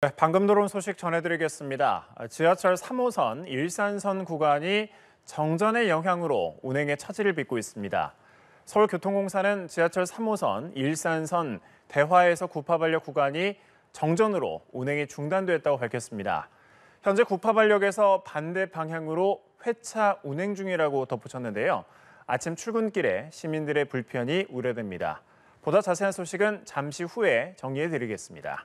네, 방금 들어온 소식 전해드리겠습니다. 지하철 3호선 일산선 구간이 정전의 영향으로 운행에 차질을 빚고 있습니다. 서울교통공사는 지하철 3호선 일산선 대화에서 구파발역 구간이 정전으로 운행이 중단됐다고 밝혔습니다. 현재 구파발역에서 반대 방향으로 회차 운행 중이라고 덧붙였는데요. 아침 출근길에 시민들의 불편이 우려됩니다. 보다 자세한 소식은 잠시 후에 정리해드리겠습니다.